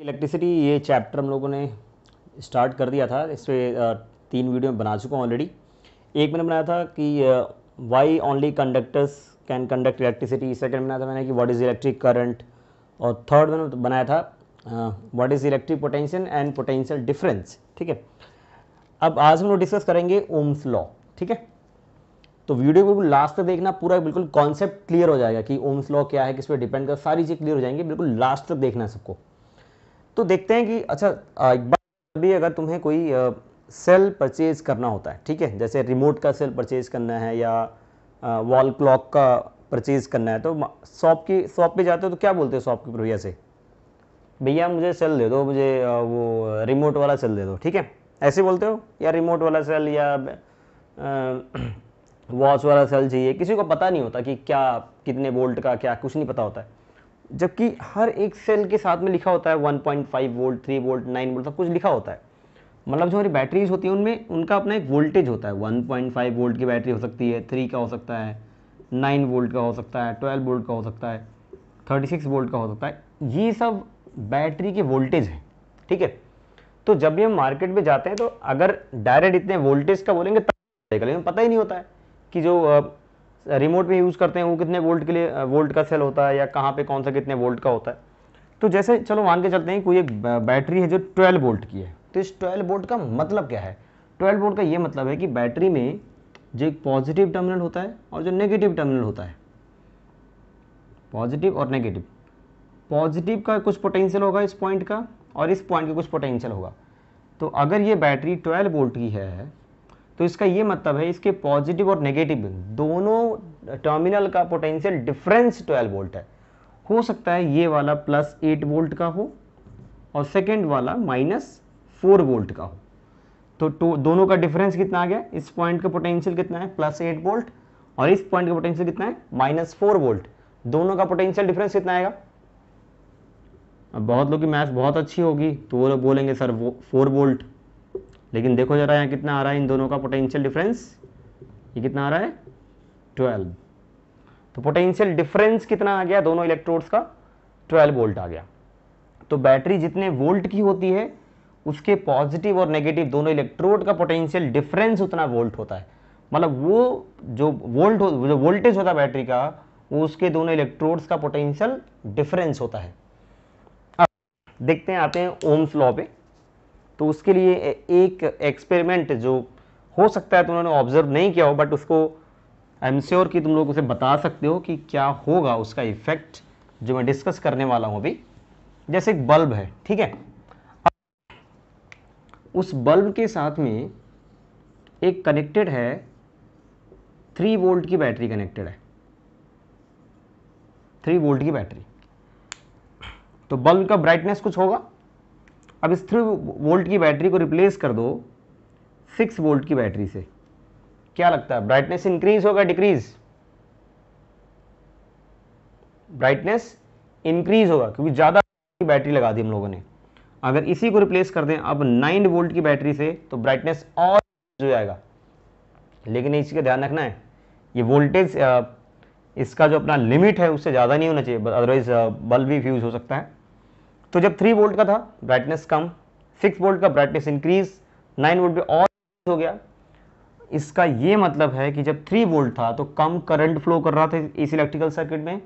electricity ये chapter हम लोगों ने स्टार्ट कर दिया था इस पर तीन वीडियो बना चुका हूँ ऑलरेडी एक मैंने बनाया था कि why only conductors can conduct electricity second बनाया था मैंने कि व्हाट इज़ इलेक्ट्रिक करंट और थर्ड मैंने बनाया था what is electric potential and potential difference ठीक है अब आज हम लोग डिस्कस करेंगे ओम्स लॉ ठीक है तो वीडियो बिल्कुल लास्ट तक देखना पूरा बिल्कुल कॉन्सेप्ट क्लियर हो जाएगा कि ओम्स लॉ क्या है किस पर डिपेंड कर सारी चीज़ क्लियर हो जाएंगी बिल्कुल लास्ट तक देखना सबको तो देखते हैं कि अच्छा एक बार भी अगर तुम्हें कोई सेल परचेज करना होता है ठीक है जैसे रिमोट का सेल परचेज करना है या वॉल क्लॉक का परचेज करना है तो शॉप की शॉप पे जाते हो तो क्या बोलते हो शॉप के भैया से भैया मुझे सेल दे दो मुझे वो रिमोट वाला सेल दे दो ठीक है ऐसे बोलते हो या रिमोट वाला सेल या वॉच वाला सेल चाहिए किसी को पता नहीं होता कि क्या कितने वोल्ट का क्या कुछ नहीं पता होता है जबकि हर एक सेल के साथ में लिखा होता है 1.5 वोल्ट 3 वोल्ट 9 वोल्ट सब कुछ लिखा होता है मतलब जो हमारी बैटरीज होती है उनमें उनका अपना एक वोल्टेज होता है 1.5 वोल्ट की बैटरी हो सकती है थ्री का हो सकता है नाइन वोल्ट का हो सकता है ट्वेल्व वोल्ट का हो सकता है थर्टी सिक्स वोल्ट का हो सकता है ये सब बैटरी के वोल्टेज हैं ठीक है तो जब भी हम मार्केट में जाते हैं तो अगर डायरेक्ट इतने वोल्टेज का बोलेंगे तब पता ही नहीं होता है कि जो रिमोट में यूज़ करते हैं वो कितने वोल्ट के लिए वोल्ट का सेल होता है या कहाँ पे कौन सा कितने वोल्ट का होता है तो जैसे चलो मान के चलते हैं कोई एक बैटरी है जो 12 वोल्ट की है तो इस 12 वोल्ट का मतलब क्या है 12 वोल्ट का ये मतलब है कि बैटरी में जो एक पॉजिटिव टर्मिनल होता है और जो नेगेटिव टर्मिनल होता है पॉजिटिव और नेगेटिव पॉजिटिव का कुछ पोटेंशियल होगा इस पॉइंट का और इस पॉइंट का कुछ पोटेंशियल होगा तो अगर ये बैटरी ट्वेल्व वोल्ट की है तो इसका ये मतलब है इसके पॉजिटिव और नेगेटिव दोनों टर्मिनल का पोटेंशियल डिफरेंस 12 वोल्ट है हो सकता है ये वाला प्लस 8 वोल्ट का हो और सेकेंड वाला माइनस 4 वोल्ट का हो तो, तो दोनों का डिफरेंस कितना आ गया इस पॉइंट का पोटेंशियल कितना है प्लस एट वोल्ट और इस पॉइंट का पोटेंशियल कितना है माइनस फोर वोल्ट दोनों का पोटेंशियल डिफरेंस कितना आएगा अब बहुत लोग की मैथ बहुत अच्छी होगी तो वो लोग बोलेंगे सर वो फोर वोल्ट लेकिन देखो जरा यहाँ कितना आ रहा है इन दोनों का पोटेंशियल डिफरेंस ये कितना आ रहा है ट्वेल्व तो पोटेंशियल डिफरेंस कितना आ गया दोनों इलेक्ट्रोड्स का ट्वेल्व वोल्ट आ गया तो बैटरी जितने वोल्ट की होती है उसके पॉजिटिव और नेगेटिव दोनों इलेक्ट्रोड का पोटेंशियल डिफरेंस उतना वोल्ट होता है मतलब वो जो वोल्ट हो, जो वोल्टेज होता है बैटरी का वो उसके दोनों इलेक्ट्रोड्स का पोटेंशियल डिफरेंस होता है अब देखते हैं आते हैं ओम्स लॉ पे तो उसके लिए एक एक्सपेरिमेंट जो हो सकता है तो उन्होंने ऑब्जर्व नहीं किया हो बट उसको आई एम श्योर कि तुम लोग उसे बता सकते हो कि क्या होगा उसका इफेक्ट जो मैं डिस्कस करने वाला हूँ अभी जैसे एक बल्ब है ठीक है उस बल्ब के साथ में एक कनेक्टेड है थ्री वोल्ट की बैटरी कनेक्टेड है थ्री वोल्ट की बैटरी तो बल्ब का ब्राइटनेस कुछ होगा अब इस थ्री वोल्ट की बैटरी को रिप्लेस कर दो सिक्स वोल्ट की बैटरी से क्या लगता है ब्राइटनेस इंक्रीज होगा डिक्रीज ब्राइटनेस इंक्रीज होगा क्योंकि ज़्यादा बैटरी लगा दी हम लोगों ने अगर इसी को रिप्लेस कर दें अब नाइन वोल्ट की बैटरी से तो ब्राइटनेस और हो जाएगा लेकिन इसी का ध्यान रखना है ये वोल्टेज इसका जो अपना लिमिट है उससे ज़्यादा नहीं होना चाहिए अदरवाइज बल्ब भी फ्यूज हो सकता है तो जब थ्री वोल्ट का था ब्राइटनेस कम सिक्स वोल्ट का ब्राइटनेस इंक्रीज नाइन वोल्ट पे और हो गया इसका ये मतलब है कि जब थ्री वोल्ट था तो कम करंट फ्लो कर रहा था इस इलेक्ट्रिकल सर्किट में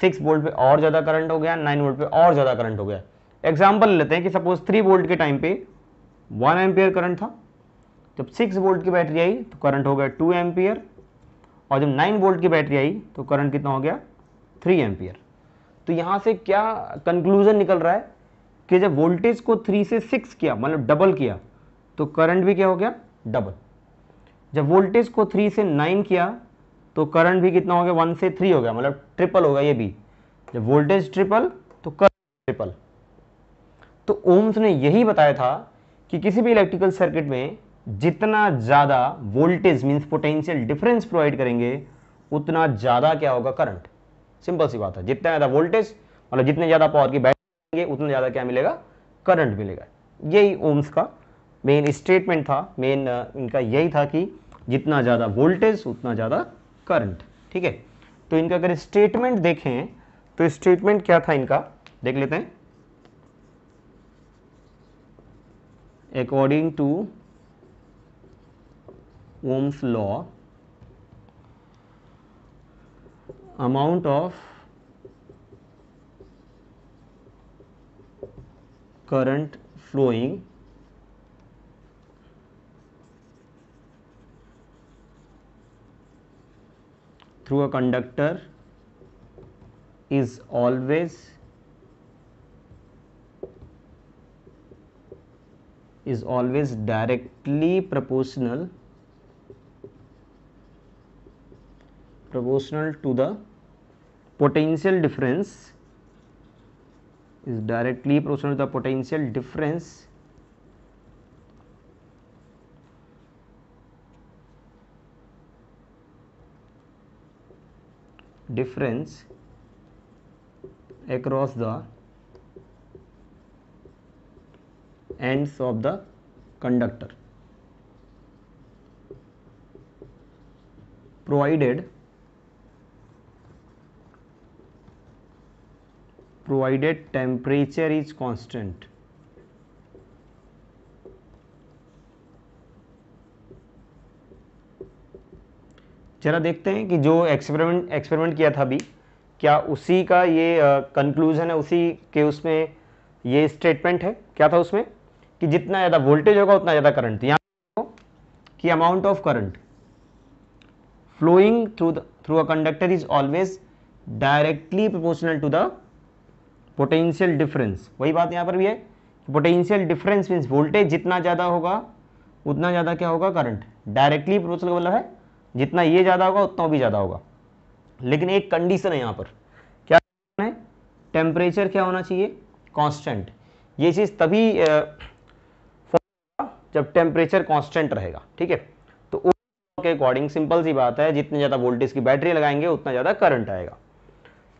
सिक्स वोल्ट पे और ज़्यादा करंट हो गया नाइन वोल्ट पे और ज़्यादा करंट हो गया एग्जाम्पल लेते हैं कि सपोज थ्री वोल्ट के टाइम पे वन एम्पियर करंट था जब सिक्स वोल्ट की बैटरी आई तो करंट हो गया टू एम्पियर और जब नाइन वोल्ट की बैटरी आई तो करंट कितना हो गया थ्री एम्पियर तो यहां से क्या कंक्लूजन निकल रहा है कि जब वोल्टेज को थ्री से सिक्स किया मतलब डबल किया तो करंट भी क्या हो गया डबल जब वोल्टेज को थ्री से नाइन किया तो करंट भी कितना हो गया वन से थ्री हो गया मतलब ट्रिपल होगा ये भी जब वोल्टेज ट्रिपल तो करंट ट्रिपल तो ओम्स ने यही बताया था कि किसी भी इलेक्ट्रिकल सर्किट में जितना ज़्यादा voltage means potential difference provide करेंगे उतना ज़्यादा क्या होगा करंट सिंपल सी बात है जितना ज़्यादा वोल्टेज मतलब जितने ज़्यादा पावर की बैटरी उतना ज़्यादा क्या मिलेगा करंट मिलेगा यही ओम्स का मेन स्टेटमेंट था मेन इनका यही था कि जितना ज़्यादा वोल्टेज उतना ज़्यादा करंट ठीक है तो इनका अगर स्टेटमेंट देखें तो स्टेटमेंट क्या था इनका देख लेते हैं according to Ohm's law amount of current flowing through a conductor is always is always directly proportional proportional to the potential difference is directly proportional to the potential difference difference across the ends of the conductor provided provided temperature is constant जरा देखते हैं कि जो experiment experiment किया था अभी क्या उसी का ये कंक्लूजन है उसी के उसमें ये स्टेटमेंट है क्या था उसमें कि जितना ज़्यादा वोल्टेज होगा उतना ज़्यादा करंट यहाँ कि amount of current flowing through through a conductor is always directly proportional to the potential difference वही बात यहाँ पर भी है पोटेंशियल डिफरेंस मीन्स वोल्टेज जितना ज़्यादा होगा उतना ज़्यादा क्या होगा करंट डायरेक्टली प्रोपोर्शनल का मतलब है जितना ये ज़्यादा होगा उतना भी ज़्यादा होगा लेकिन एक कंडीशन है यहाँ पर क्या है टेम्परेचर क्या होना चाहिए कॉन्स्टेंट ये चीज़ तभी जब टेम्परेचर कॉन्स्टेंट रहेगा ठीक है तो के अकॉर्डिंग सिंपल सी बात है जितनी ज़्यादा वोल्टेज की बैटरी लगाएंगे उतना ज़्यादा करंट आएगा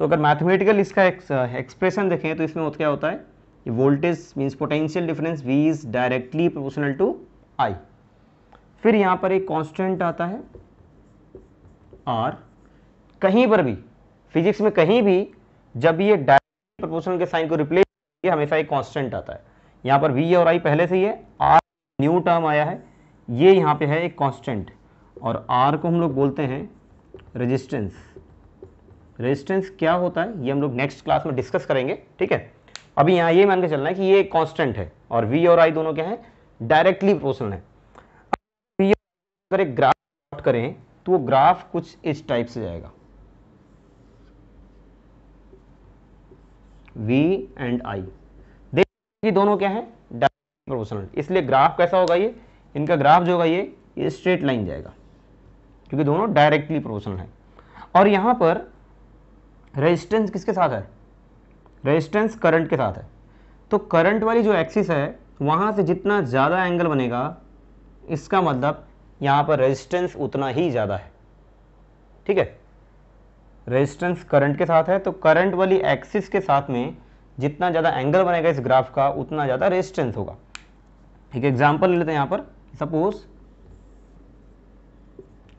तो अगर मैथमेटिकल इसका एक्सप्रेशन देखें तो इसमें क्या होता है voltage means potential difference V is directly proportional to I फिर यहाँ पर एक कांस्टेंट आता है आर कहीं पर भी फिजिक्स में कहीं भी जब ये डायरेक्टली प्रोपोर्शनल के साइन को रिप्लेस ये हमेशा एक कांस्टेंट आता है यहाँ पर वी और आई पहले से ही है आर न्यू टर्म आया है ये यहाँ पे है एक कॉन्स्टेंट और आर को हम लोग बोलते हैं रेजिस्टेंस रेजिस्टेंस क्या होता है ये हम लोग नेक्स्ट क्लास में डिस्कस करेंगे ठीक है अभी यहाँ ये मान के चलना है कि ये कांस्टेंट है और वी और आई दोनों क्या है डायरेक्टली प्रोपोर्शनल है अगर एक ग्राफ करें तो वो ग्राफ कुछ इस टाइप से जाएगा वी एंड आई देखिए दोनों क्या है डायरेक्टली प्रोपोर्शनल इसलिए ग्राफ कैसा होगा ये इनका ग्राफ जो होगा ये, ये स्ट्रेट लाइन जाएगा क्योंकि दोनों डायरेक्टली प्रोपोर्शनल है और यहां पर रेजिस्टेंस किसके साथ है रेजिस्टेंस करंट के साथ है तो करंट वाली जो एक्सिस है वहाँ से जितना ज़्यादा एंगल बनेगा इसका मतलब यहाँ पर रेजिस्टेंस उतना ही ज़्यादा है ठीक है रेजिस्टेंस करंट के साथ है तो करंट वाली एक्सिस के साथ में जितना ज़्यादा एंगल बनेगा इस ग्राफ का उतना ज़्यादा रेजिस्टेंस होगा ठीक है एग्जाम्पल ले लेते हैं यहाँ पर सपोज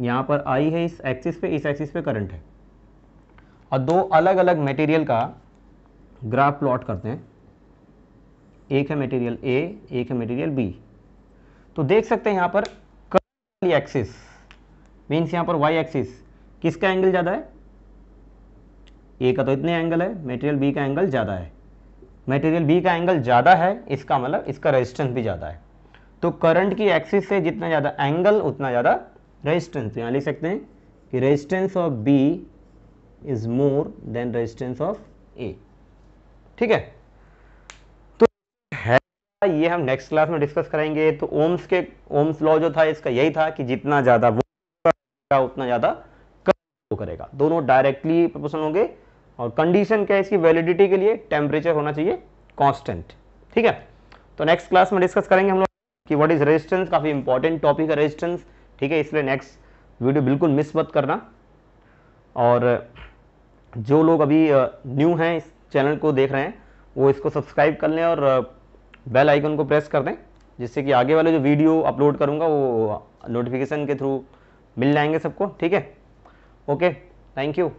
यहाँ पर आई है इस एक्सिस पे इस एक्सिस पे करंट है और दो अलग अलग मटेरियल का ग्राफ प्लॉट करते हैं एक है मटेरियल ए एक है मटेरियल बी तो देख सकते हैं यहाँ पर कर्व एक्सिस मीन्स यहाँ पर वाई एक्सिस किसका एंगल ज़्यादा है ए का तो इतने एंगल है मटेरियल बी का एंगल ज़्यादा है मटेरियल बी का एंगल ज़्यादा है इसका मतलब इसका रेजिस्टेंस भी ज़्यादा है तो करंट की एक्सिस से जितना ज़्यादा एंगल उतना ज़्यादा रेजिस्टेंस तो यहाँ लिख सकते हैं कि resistance of B is more than resistance of A ठीक है तो है ये हम नेक्स्ट क्लास में डिस्कस करेंगे तो ओम्स के ओम्स लॉ जो था इसका यही था कि जितना ज़्यादा वो उतना ज़्यादा वो करेगा दोनों डायरेक्टली प्रोपोर्शनल होंगे और कंडीशन क्या है इसकी वैलिडिटी के लिए टेम्परेचर होना चाहिए कांस्टेंट ठीक है तो नेक्स्ट क्लास में डिस्कस करेंगे हम लोग कि व्हाट इज रेजिस्टेंस काफ़ी इंपॉर्टेंट टॉपिक है रेजिस्टेंस ठीक है इसलिए नेक्स्ट वीडियो बिल्कुल मिस मत करना और जो लोग अभी न्यू हैं इस चैनल को देख रहे हैं वो इसको सब्सक्राइब कर लें और बेल आइकन को प्रेस कर दें जिससे कि आगे वाले जो वीडियो अपलोड करूँगा वो नोटिफिकेशन के थ्रू मिल जाएंगे सबको ठीक है ओके थैंक यू